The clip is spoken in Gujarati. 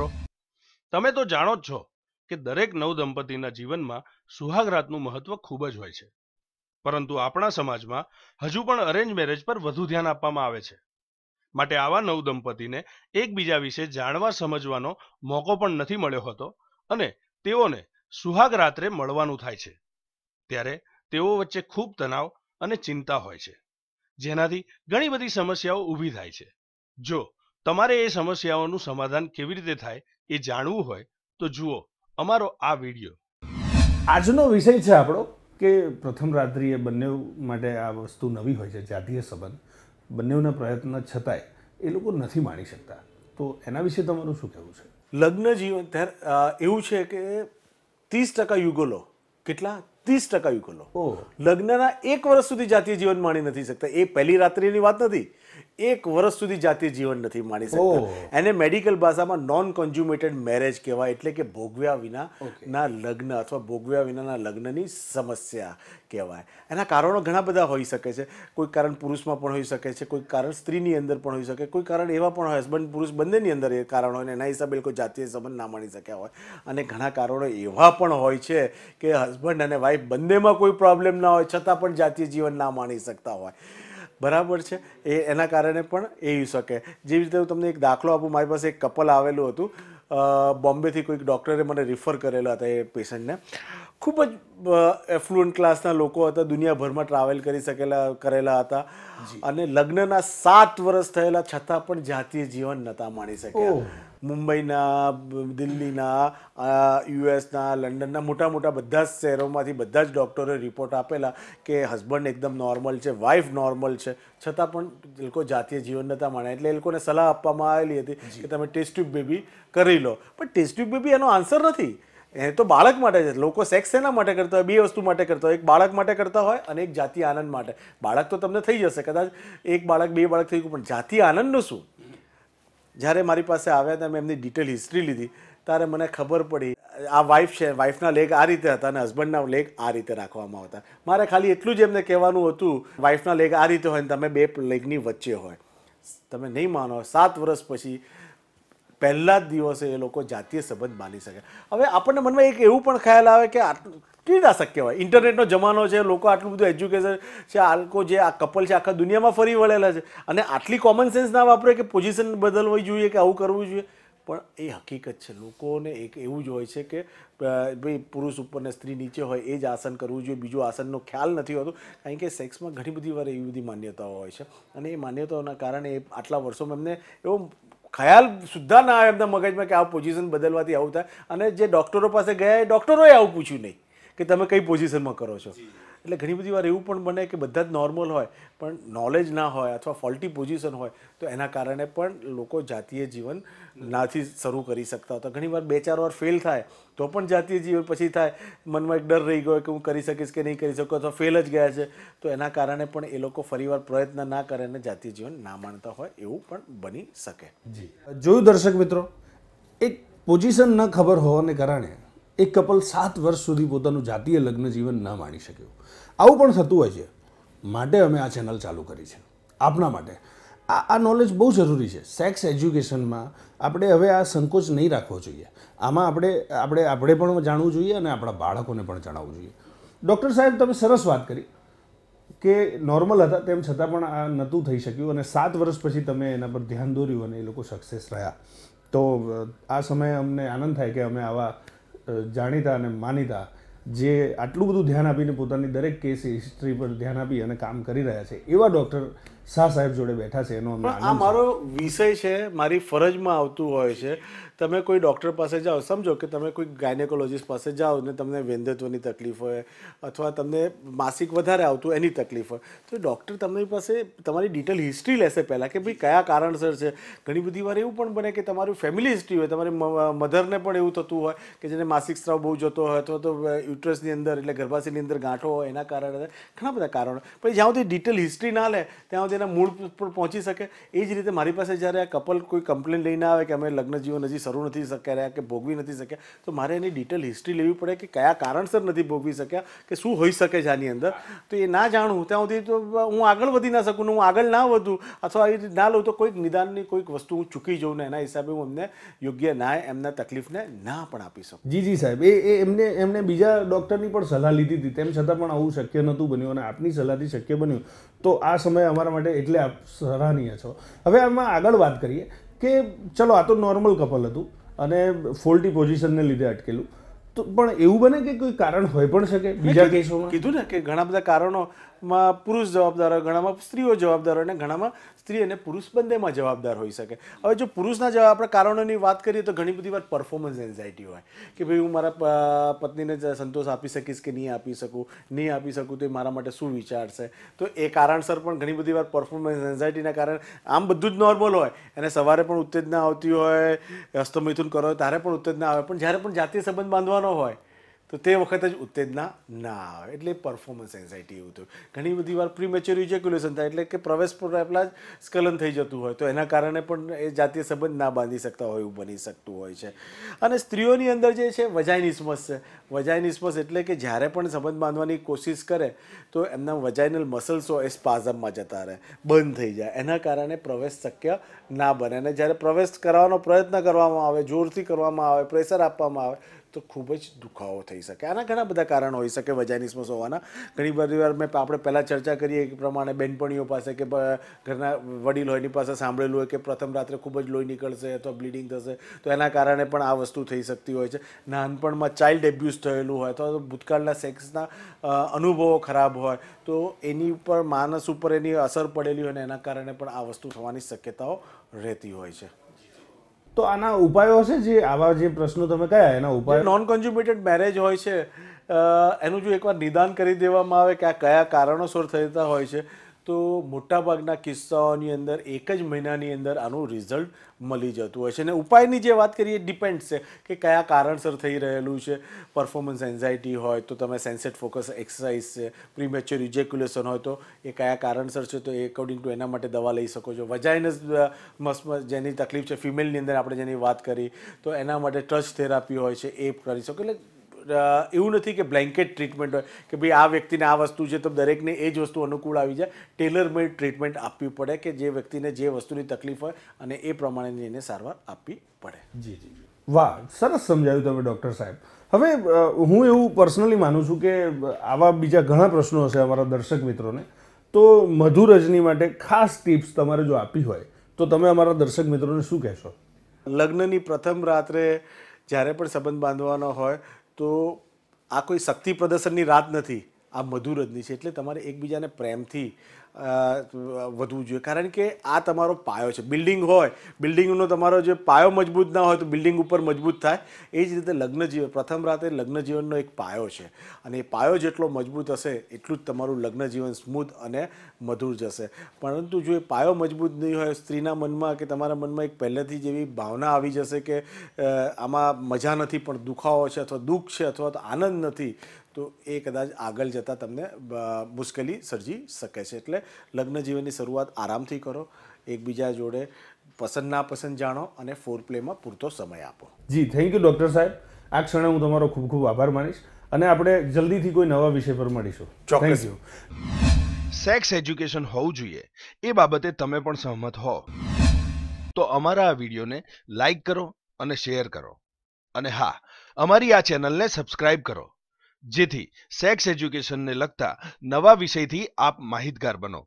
મિત્રો તમે તો જાણો જ છો કે દરેક નવ જીવનમાં સુહાગ રાતનું મહત્વ ખૂબ જ હોય છે પરંતુ આપણા સમાજમાં હજુ પણ અરેન્જ મેરેજ પર વધુ ધ્યાન આપવામાં આવે છે માટે આવા નવદંપતિને એકબીજા વિશે જાણવા સમજવાનો મોકો પણ નથી મળ્યો હતો અને તેઓને સુહાગ રાત્રે મળવાનું થાય છે ત્યારે તેઓ વચ્ચે ખૂબ તણાવ અને ચિંતા હોય છે જેનાથી ઘણી બધી સમસ્યાઓ ઊભી થાય છે જો તમારે એ સમસ્યાઓનું સમાધાન કેવી રીતે થાય એ જાણવું હોય તો જુઓ અમારો આ વિડીયો આજનો વિષય છે આપણો કે પ્રથમ રાત્રિએ બંને માટે આ વસ્તુ નવી હોય છે જાતીય સંબંધ બંનેના પ્રયત્ન છતાંય એ લોકો નથી માણી શકતા તો એના વિશે તમારું શું કહેવું છે લગ્ન જીવન એવું છે કે ત્રીસ ટકા યુગોલો કેટલા ત્રીસ ટકા યુગલો લગ્નના એક વર્ષ સુધી જાતીય જીવન માણી નથી શકતા એ પહેલી રાત્રિની વાત નથી એક વર્ષ સુધી જાતીય જીવન નથી માણી શકતા એને મેડિકલ ભાષામાં નોન કન્ઝ્યુમેટેડ મેરેજ કહેવાય એટલે કે ભોગવ્યા વિના ના લગ્ન અથવા ભોગવ્યા વિનાના લગ્નની સમસ્યા કહેવાય એના કારણો ઘણા બધા હોઈ શકે છે કોઈ કારણ પુરુષમાં પણ હોઈ શકે છે કોઈ કારણ સ્ત્રીની અંદર પણ હોઈ શકે કોઈ કારણ એવા પણ હસબન્ડ પુરુષ બંનેની અંદર એ કારણ હોય એના હિસાબે કોઈ જાતીય સંબંધ ના માણી શક્યા હોય અને ઘણા કારણો એવા પણ હોય છે કે હસબન્ડ અને વાઈફ વાઈફ બંનેમાં કોઈ પ્રોબ્લેમ ના હોય છતાં પણ જાતીય જીવન ના માણી શકતા હોય બરાબર છે એ એના કારણે પણ એ શકે જેવી રીતે હું તમને એક દાખલો આપું મારી પાસે એક કપલ આવેલું હતું બોમ્બેથી કોઈક ડૉક્ટરે મને રિફર કરેલા હતા એ પેશન્ટને ખૂબ જ એફ્લુઅન્ટ ક્લાસના લોકો હતા દુનિયાભરમાં ટ્રાવેલ કરી શકેલા કરેલા હતા અને લગ્નના સાત વર્ષ થયેલા છતાં પણ જાતીય જીવન નહોતા માણી શક્યા મુંબઈના દિલ્હીના યુએસના લંડનના મોટા મોટા બધા જ શહેરોમાંથી બધા જ ડૉક્ટરોએ રિપોર્ટ આપેલા કે હસબન્ડ એકદમ નોર્મલ છે વાઇફ નોર્મલ છે છતાં પણ એ લોકો જાતીય જીવન નહોતા માણ્યા એટલે એ લોકોને સલાહ આપવામાં આવેલી હતી કે તમે ટેસ્ટ ટ્યુબ બેબી કરી લો પણ ટેસ્ટ ટ્યુબ બેબી એનો આન્સર નથી એ તો બાળક માટે છે લોકો સેક્સ એના માટે કરતા હોય બે વસ્તુ માટે કરતા હોય એક બાળક માટે કરતા હોય અને એક જાતિ આનંદ માટે બાળક તો તમને થઈ જશે કદાચ એક બાળક બે બાળક થઈ ગયું પણ જાતિ આનંદનું શું જ્યારે મારી પાસે આવ્યા ત્યાં મેં એમની ડિટેલ હિસ્ટ્રી લીધી ત્યારે મને ખબર પડી આ વાઈફ છે વાઈફના લેગ આ રીતે હતા અને હસબન્ડના લેગ આ રીતે રાખવામાં આવતા મારે ખાલી એટલું જ એમને કહેવાનું હતું વાઈફના લેગ આ રીતે હોય ને તમે બે લેગની વચ્ચે હોય તમે નહીં માનો સાત વર્ષ પછી પહેલા જ દિવસે એ લોકો જાતીય સંબંધ બાંધી શકે હવે આપણને મનમાં એક એવું પણ ખ્યાલ આવે કે આટલું કેવી રીતે શક્ય હોય ઇન્ટરનેટનો જમાનો છે લોકો આટલું બધું એજ્યુકેશન છે આ લોકો જે આ કપલ છે આખા દુનિયામાં ફરી વળેલા છે અને આટલી કોમન સેન્સ ના વાપરે કે પોઝિશન બદલવી જોઈએ કે આવું કરવું જોઈએ પણ એ હકીકત છે લોકોને એક એવું જ હોય છે કે ભાઈ પુરુષ ઉપર ને સ્ત્રી નીચે હોય એ જ આસન કરવું જોઈએ બીજું આસનનો ખ્યાલ નથી હોતો કારણ કે સેક્સમાં ઘણી બધી વાર એવી બધી માન્યતાઓ હોય છે અને એ માન્યતાઓના કારણે એ આટલા વર્ષોમાં એમને એવો ખ્યાલ સુદ્ધા ના આવે એમના મગજમાં કે આ પોઝિશન બદલવાથી આવું થાય અને જે ડૉક્ટરો પાસે ગયા એ ડૉક્ટરોએ આવું પૂછ્યું નહીં કે તમે કઈ પોઝિશનમાં કરો છો એટલે ઘણી બધી વાર એવું પણ બને કે બધા જ નોર્મલ હોય પણ નોલેજ ના હોય અથવા ફોલ્ટી પોઝિશન હોય તો એના કારણે પણ લોકો જાતીય જીવન નાથી શરૂ કરી શકતા હતા ઘણી વાર બે ચાર વાર ફેલ થાય તો પણ જાતીય જીવન પછી થાય મનમાં એક ડર રહી ગયો કે હું કરી શકીશ કે નહીં કરી શકું અથવા ફેલ જ ગયા છે તો એના કારણે પણ એ લોકો ફરીવાર પ્રયત્ન ના કરે અને જાતીય જીવન ના માણતા હોય એવું પણ બની શકે જોયું દર્શક મિત્રો એક પોઝિશન ન ખબર હોવાને કારણે એ કપલ સાત વર્ષ સુધી પોતાનું જાતીય લગ્ન જીવન ન માણી શક્યું આવું પણ થતું હોય છે માટે અમે આ ચેનલ ચાલુ કરી છે આપના માટે આ આ નોલેજ બહુ જરૂરી છે સેક્સ એજ્યુકેશનમાં આપણે હવે આ સંકોચ નહીં રાખવો જોઈએ આમાં આપણે આપણે આપણે પણ જાણવું જોઈએ અને આપણા બાળકોને પણ જણાવવું જોઈએ ડૉક્ટર સાહેબ તમે સરસ વાત કરી કે નોર્મલ હતા તેમ છતાં પણ આ નહોતું થઈ શક્યું અને સાત વર્ષ પછી તમે એના પર ધ્યાન દોર્યું અને એ લોકો સક્સેસ રહ્યા તો આ સમયે અમને આનંદ થાય કે અમે આવા જાણીતા અને માનીતા જે આટલું બધું ધ્યાન આપીને પોતાની દરેક કેસ હિસ્ટ્રી પર ધ્યાન આપી અને કામ કરી રહ્યા છે એવા ડૉક્ટર શાહ સાહેબ જોડે બેઠા છે એનો આ મારો વિષય છે મારી ફરજમાં આવતું હોય છે તમે કોઈ ડૉક્ટર પાસે જાઓ સમજો કે તમે કોઈ ગાયનેકોલોજીસ્ટ પાસે જાઓ ને તમને વેંધત્વની તકલીફ હોય અથવા તમને માસિક વધારે આવતું એની તકલીફ હોય તો ડૉક્ટર તમારી પાસે તમારી ડિટેલ હિસ્ટ્રી લેશે પહેલાં કે ભાઈ કયા કારણસર છે ઘણી બધી વાર એવું પણ બને કે તમારું ફેમિલી હિસ્ટ્રી હોય તમારી મધરને પણ એવું થતું હોય કે જેને માસિક સ્ત્રાવ બહુ જતો હોય અથવા તો યુટ્રસની અંદર એટલે ગર્ભાશયની અંદર ગાંઠો હોય એના કારણે ઘણા બધા કારણો પછી જ્યાં સુધી ડિટેલ હિસ્ટ્રી ના લે ત્યાં સુધી સમસ્યાના મૂળ પર પહોંચી શકે એ જ રીતે મારી પાસે જ્યારે આ કપલ કોઈ કમ્પ્લેન લઈને આવે કે અમે લગ્ન જીવન હજી શરૂ નથી શક્યા રહ્યા કે ભોગવી નથી શક્યા તો મારે એની ડિટેલ હિસ્ટ્રી લેવી પડે કે કયા કારણસર નથી ભોગવી શક્યા કે શું હોઈ શકે છે આની અંદર તો એ ના જાણું ત્યાં સુધી તો હું આગળ વધી ના શકું હું આગળ ના વધું અથવા એ ના લઉં તો કોઈક નિદાનની કોઈક વસ્તુ હું ચૂકી જઉં ને એના હિસાબે હું એમને યોગ્ય ના એમના તકલીફને ના પણ આપી શકું જી જી સાહેબ એ એમને એમને બીજા ડૉક્ટરની પણ સલાહ લીધી હતી તેમ છતાં પણ આવું શક્ય નહોતું બન્યું અને આપની સલાહથી શક્ય બન્યું તો આ સમય અમારા માટે એટલે એટલે આપ સરાહનીય છો હવે આમાં આગળ વાત કરીએ કે ચલો આ તો નોર્મલ કપલ હતું અને ફોલ્ટી પોઝિશનને લીધે અટકેલું તો પણ એવું બને કે કોઈ કારણ હોય પણ શકે બીજા કેસોમાં કીધું ને કે ઘણા બધા કારણો માં પુરુષ જવાબદાર હોય ઘણામાં સ્ત્રીઓ જવાબદાર હોય અને ઘણામાં સ્ત્રી અને પુરુષ બંનેમાં જવાબદાર હોઈ શકે હવે જો પુરુષના જવાબ આપણે કારણોની વાત કરીએ તો ઘણી બધી વાર પરફોર્મન્સ એન્ઝાયટી હોય કે ભાઈ હું મારા પત્નીને સંતોષ આપી શકીશ કે નહીં આપી શકું નહીં આપી શકું તો એ મારા માટે શું વિચારશે તો એ કારણસર પણ ઘણી બધી વાર પરફોર્મન્સ એન્ઝાયટીના કારણે આમ બધું જ નોર્મલ હોય અને સવારે પણ ઉત્તેજના આવતી હોય હસ્તમૈથુન કરો ત્યારે પણ ઉત્તેજના આવે પણ જ્યારે પણ જાતીય સંબંધ બાંધવાનો હોય તો તે વખત જ ઉત્તેજના ના આવે એટલે પરફોર્મન્સ એન્ઝાઇટી એવું થયું ઘણી બધી વાર પ્રીમેચ્યોર યુજેક્યુલેશન થાય એટલે કે પ્રવેશ પહેલાં જ સ્કલન થઈ જતું હોય તો એના કારણે પણ એ જાતીય સંબંધ ના બાંધી શકતા હોય એવું બની શકતું હોય છે અને સ્ત્રીઓની અંદર જે છે વજાઇનિસ્મસ છે વજાઇનિસ્મસ એટલે કે જ્યારે પણ સંબંધ બાંધવાની કોશિશ કરે તો એમના વજાઇનલ મસલ્સો હોય એ સ્પાઝમમાં જતા રહે બંધ થઈ જાય એના કારણે પ્રવેશ શક્ય ના બને અને જ્યારે પ્રવેશ કરાવવાનો પ્રયત્ન કરવામાં આવે જોરથી કરવામાં આવે પ્રેશર આપવામાં આવે તો ખૂબ જ દુખાવો થઈ શકે આના ઘણા બધા કારણ હોઈ શકે વજાઇનિસમસ હોવાના ઘણી બધી વાર મેં આપણે પહેલાં ચર્ચા કરીએ એ પ્રમાણે બેનપણીઓ પાસે કે ઘરના વડીલ હોય એની પાસે સાંભળેલું હોય કે પ્રથમ રાત્રે ખૂબ જ લોહી નીકળશે અથવા બ્લીડિંગ થશે તો એના કારણે પણ આ વસ્તુ થઈ શકતી હોય છે નાનપણમાં ચાઇલ્ડ એબ્યુઝ થયેલું હોય અથવા તો ભૂતકાળના સેક્સના અનુભવો ખરાબ હોય તો એની ઉપર માનસ ઉપર એની અસર પડેલી હોય અને એના કારણે પણ આ વસ્તુ થવાની શક્યતાઓ રહેતી હોય છે તો આના ઉપાયો હશે જે આવા જે પ્રશ્નો તમે કયા એના ઉપાયો નોન કન્ઝ્યુમેટેડ મેરેજ હોય છે એનું જો એકવાર નિદાન કરી દેવામાં આવે કે આ કયા કારણોસર થતા હોય છે તો મોટાભાગના કિસ્સાઓની અંદર એક જ મહિનાની અંદર આનું રિઝલ્ટ મળી જતું હોય છે અને ઉપાયની જે વાત કરીએ ડિપેન્ડ છે કે કયા કારણસર થઈ રહેલું છે પરફોર્મન્સ એન્ઝાઇટી હોય તો તમે સેન્સેટ ફોકસ એક્સરસાઇઝ છે પ્રીમેચ્યોર ઇજેક્યુલેશન હોય તો એ કયા કારણસર છે તો એ એકોર્ડિંગ ટુ એના માટે દવા લઈ શકો છો વજાઇનસ જેની તકલીફ છે ફિમેલની અંદર આપણે જેની વાત કરી તો એના માટે ટચ થેરાપી હોય છે એ કરી શકો એટલે એવું નથી કે બ્લેન્કેટ ટ્રીટમેન્ટ હોય કે ભાઈ આ વ્યક્તિને આ વસ્તુ છે તો દરેકને એ જ વસ્તુ અનુકૂળ આવી જાય ટેલર મેડ ટ્રીટમેન્ટ આપવી પડે કે જે વ્યક્તિને જે વસ્તુની તકલીફ હોય અને એ પ્રમાણેની એને સારવાર આપવી પડે જી જી વાહ સરસ સમજાવ્યું તમે ડૉક્ટર સાહેબ હવે હું એવું પર્સનલી માનું છું કે આવા બીજા ઘણા પ્રશ્નો હશે અમારા દર્શક મિત્રોને તો મધુરજની માટે ખાસ ટિપ્સ તમારે જો આપી હોય તો તમે અમારા દર્શક મિત્રોને શું કહેશો લગ્નની પ્રથમ રાત્રે જ્યારે પણ સંબંધ બાંધવાનો હોય તો આ કોઈ શક્તિ પ્રદર્શનની રાત નથી આ મધુરજની છે એટલે તમારે એકબીજાને પ્રેમથી વધવું જોઈએ કારણ કે આ તમારો પાયો છે બિલ્ડિંગ હોય બિલ્ડિંગનો તમારો જે પાયો મજબૂત ના હોય તો બિલ્ડિંગ ઉપર મજબૂત થાય એ જ રીતે લગ્ન જીવન પ્રથમ રાતે લગ્ન જીવનનો એક પાયો છે અને એ પાયો જેટલો મજબૂત હશે એટલું જ તમારું લગ્ન જીવન સ્મૂથ અને મધુર જશે પરંતુ જો એ પાયો મજબૂત નહીં હોય સ્ત્રીના મનમાં કે તમારા મનમાં એક પહેલેથી જેવી ભાવના આવી જશે કે આમાં મજા નથી પણ દુખાવો છે અથવા દુઃખ છે અથવા તો આનંદ નથી તો એ કદાચ આગળ જતાં તમને મુશ્કેલી સર્જી શકે છે એટલે લગ્ન જીવનની શરૂઆત આરામથી કરો એકબીજા જોડે પસંદ ના પસંદ જાણો અને ફોર પ્લેમાં પૂરતો સમય આપો જી થેન્ક યુ ડૉક્ટર સાહેબ આ ક્ષણે હું તમારો ખૂબ ખૂબ આભાર માનીશ અને આપણે જલ્દીથી કોઈ નવા વિષય પર મળીશું ચોક્કસ સેક્સ એજ્યુકેશન હોવું જોઈએ એ બાબતે તમે પણ સહમત હો તો અમારા આ વિડીયોને લાઈક કરો અને શેર કરો અને હા અમારી આ ચેનલને સબસ્ક્રાઇબ કરો જેથી સેક્સ એજ્યુકેશનને લગતા નવા વિષયથી આપ માહિતગાર બનો